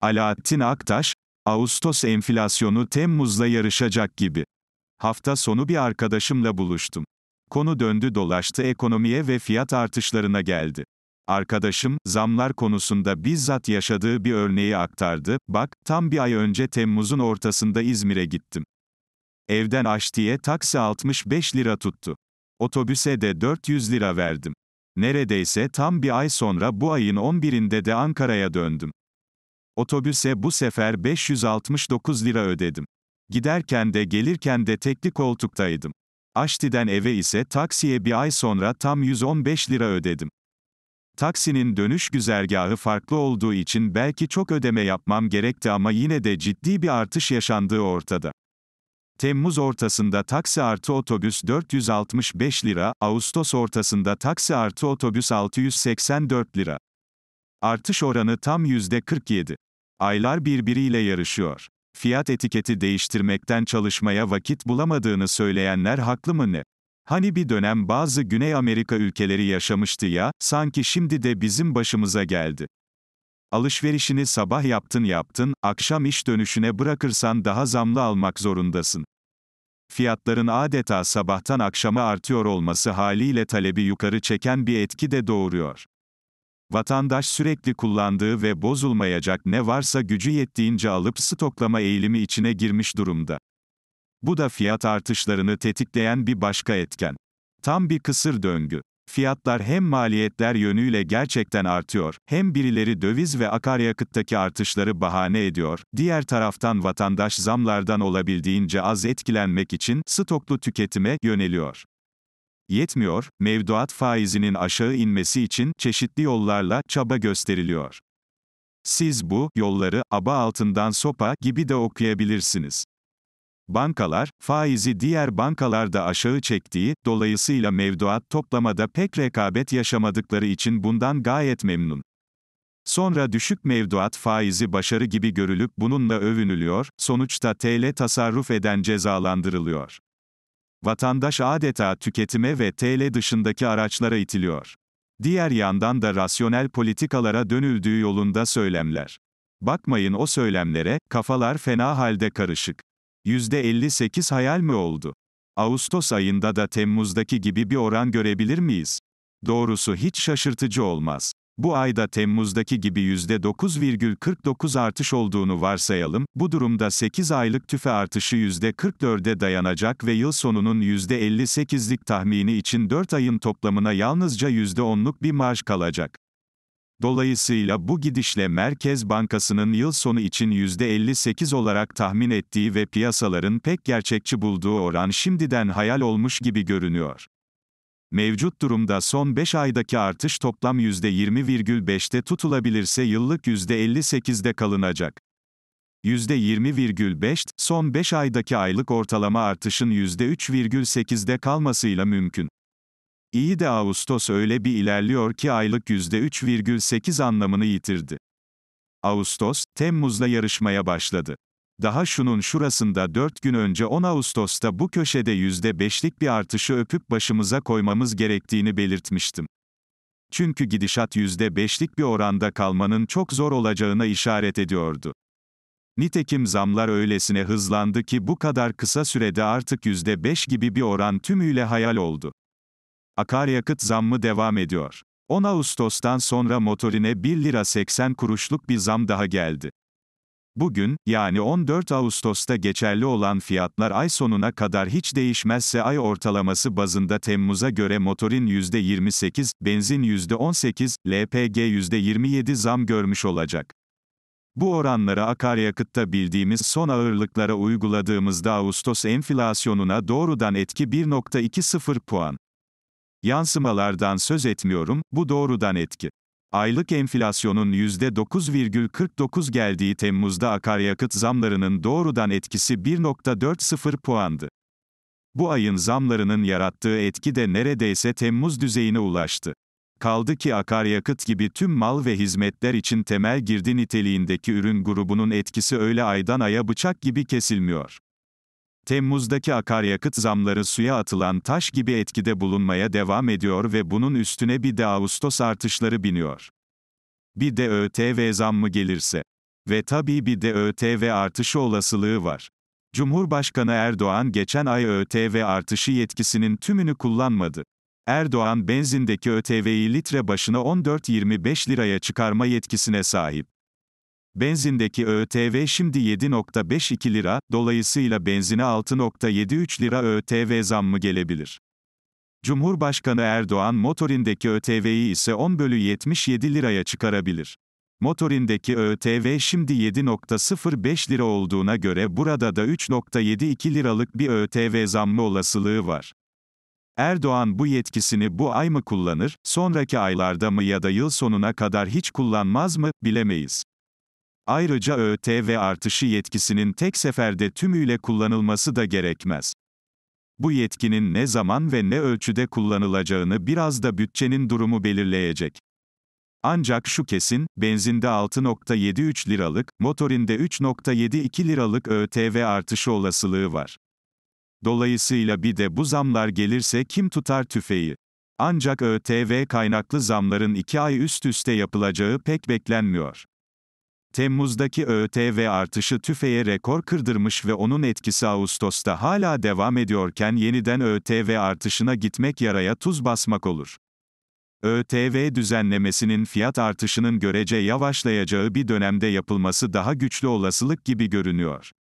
Alaaddin Aktaş, Ağustos enflasyonu Temmuz'la yarışacak gibi. Hafta sonu bir arkadaşımla buluştum. Konu döndü dolaştı ekonomiye ve fiyat artışlarına geldi. Arkadaşım, zamlar konusunda bizzat yaşadığı bir örneği aktardı. Bak, tam bir ay önce Temmuz'un ortasında İzmir'e gittim. Evden aştiye taksi 65 lira tuttu. Otobüse de 400 lira verdim. Neredeyse tam bir ay sonra bu ayın 11'inde de Ankara'ya döndüm. Otobüse bu sefer 569 lira ödedim. Giderken de gelirken de tekli koltuktaydım. Aşti'den eve ise taksiye bir ay sonra tam 115 lira ödedim. Taksinin dönüş güzergahı farklı olduğu için belki çok ödeme yapmam gerekti ama yine de ciddi bir artış yaşandığı ortada. Temmuz ortasında taksi artı otobüs 465 lira, Ağustos ortasında taksi artı otobüs 684 lira. Artış oranı tam %47. Aylar birbiriyle yarışıyor. Fiyat etiketi değiştirmekten çalışmaya vakit bulamadığını söyleyenler haklı mı ne? Hani bir dönem bazı Güney Amerika ülkeleri yaşamıştı ya, sanki şimdi de bizim başımıza geldi. Alışverişini sabah yaptın yaptın, akşam iş dönüşüne bırakırsan daha zamlı almak zorundasın. Fiyatların adeta sabahtan akşama artıyor olması haliyle talebi yukarı çeken bir etki de doğuruyor. Vatandaş sürekli kullandığı ve bozulmayacak ne varsa gücü yettiğince alıp stoklama eğilimi içine girmiş durumda. Bu da fiyat artışlarını tetikleyen bir başka etken. Tam bir kısır döngü. Fiyatlar hem maliyetler yönüyle gerçekten artıyor, hem birileri döviz ve akaryakıttaki artışları bahane ediyor, diğer taraftan vatandaş zamlardan olabildiğince az etkilenmek için stoklu tüketime yöneliyor. Yetmiyor, mevduat faizinin aşağı inmesi için çeşitli yollarla çaba gösteriliyor. Siz bu yolları aba altından sopa gibi de okuyabilirsiniz. Bankalar, faizi diğer bankalarda aşağı çektiği, dolayısıyla mevduat toplamada pek rekabet yaşamadıkları için bundan gayet memnun. Sonra düşük mevduat faizi başarı gibi görülüp bununla övünülüyor, sonuçta TL tasarruf eden cezalandırılıyor. Vatandaş adeta tüketime ve TL dışındaki araçlara itiliyor. Diğer yandan da rasyonel politikalara dönüldüğü yolunda söylemler. Bakmayın o söylemlere, kafalar fena halde karışık. %58 hayal mi oldu? Ağustos ayında da Temmuz'daki gibi bir oran görebilir miyiz? Doğrusu hiç şaşırtıcı olmaz. Bu ayda Temmuz'daki gibi %9,49 artış olduğunu varsayalım, bu durumda 8 aylık tüfe artışı %44'e dayanacak ve yıl sonunun %58'lik tahmini için 4 ayın toplamına yalnızca %10'luk bir marj kalacak. Dolayısıyla bu gidişle Merkez Bankası'nın yıl sonu için %58 olarak tahmin ettiği ve piyasaların pek gerçekçi bulduğu oran şimdiden hayal olmuş gibi görünüyor. Mevcut durumda son 5 aydaki artış toplam %20,5'te tutulabilirse yıllık %58'de kalınacak. %20,5, son 5 aydaki aylık ortalama artışın %3,8'de kalmasıyla mümkün. İyi de Ağustos öyle bir ilerliyor ki aylık %3,8 anlamını yitirdi. Ağustos, Temmuz'la yarışmaya başladı. Daha şunun şurasında 4 gün önce 10 Ağustos'ta bu köşede %5'lik bir artışı öpüp başımıza koymamız gerektiğini belirtmiştim. Çünkü gidişat %5'lik bir oranda kalmanın çok zor olacağına işaret ediyordu. Nitekim zamlar öylesine hızlandı ki bu kadar kısa sürede artık %5 gibi bir oran tümüyle hayal oldu. Akaryakıt zammı devam ediyor. 10 Ağustos'tan sonra motorine 1 lira 80 kuruşluk bir zam daha geldi. Bugün, yani 14 Ağustos'ta geçerli olan fiyatlar ay sonuna kadar hiç değişmezse ay ortalaması bazında Temmuz'a göre motorin %28, benzin %18, LPG %27 zam görmüş olacak. Bu oranlara akaryakıtta bildiğimiz son ağırlıklara uyguladığımızda Ağustos enflasyonuna doğrudan etki 1.20 puan. Yansımalardan söz etmiyorum, bu doğrudan etki. Aylık enflasyonun %9,49 geldiği Temmuz'da akaryakıt zamlarının doğrudan etkisi 1.40 puandı. Bu ayın zamlarının yarattığı etki de neredeyse Temmuz düzeyine ulaştı. Kaldı ki akaryakıt gibi tüm mal ve hizmetler için temel girdi niteliğindeki ürün grubunun etkisi öyle aydan aya bıçak gibi kesilmiyor. Temmuz'daki akaryakıt zamları suya atılan taş gibi etkide bulunmaya devam ediyor ve bunun üstüne bir de Ağustos artışları biniyor. Bir de ÖTV zammı gelirse. Ve tabii bir de ÖTV artışı olasılığı var. Cumhurbaşkanı Erdoğan geçen ay ÖTV artışı yetkisinin tümünü kullanmadı. Erdoğan benzindeki ÖTV'yi litre başına 14.25 liraya çıkarma yetkisine sahip. Benzindeki ÖTV şimdi 7.52 lira, dolayısıyla benzine 6.73 lira ÖTV zammı gelebilir. Cumhurbaşkanı Erdoğan motorindeki ÖTV'yi ise 10 bölü 77 liraya çıkarabilir. Motorindeki ÖTV şimdi 7.05 lira olduğuna göre burada da 3.72 liralık bir ÖTV zammı olasılığı var. Erdoğan bu yetkisini bu ay mı kullanır, sonraki aylarda mı ya da yıl sonuna kadar hiç kullanmaz mı, bilemeyiz. Ayrıca ÖTV artışı yetkisinin tek seferde tümüyle kullanılması da gerekmez. Bu yetkinin ne zaman ve ne ölçüde kullanılacağını biraz da bütçenin durumu belirleyecek. Ancak şu kesin, benzinde 6.73 liralık, motorinde 3.72 liralık ÖTV artışı olasılığı var. Dolayısıyla bir de bu zamlar gelirse kim tutar tüfeği? Ancak ÖTV kaynaklı zamların 2 ay üst üste yapılacağı pek beklenmiyor. Temmuz'daki ÖTV artışı tüfeğe rekor kırdırmış ve onun etkisi Ağustos'ta hala devam ediyorken yeniden ÖTV artışına gitmek yaraya tuz basmak olur. ÖTV düzenlemesinin fiyat artışının görece yavaşlayacağı bir dönemde yapılması daha güçlü olasılık gibi görünüyor.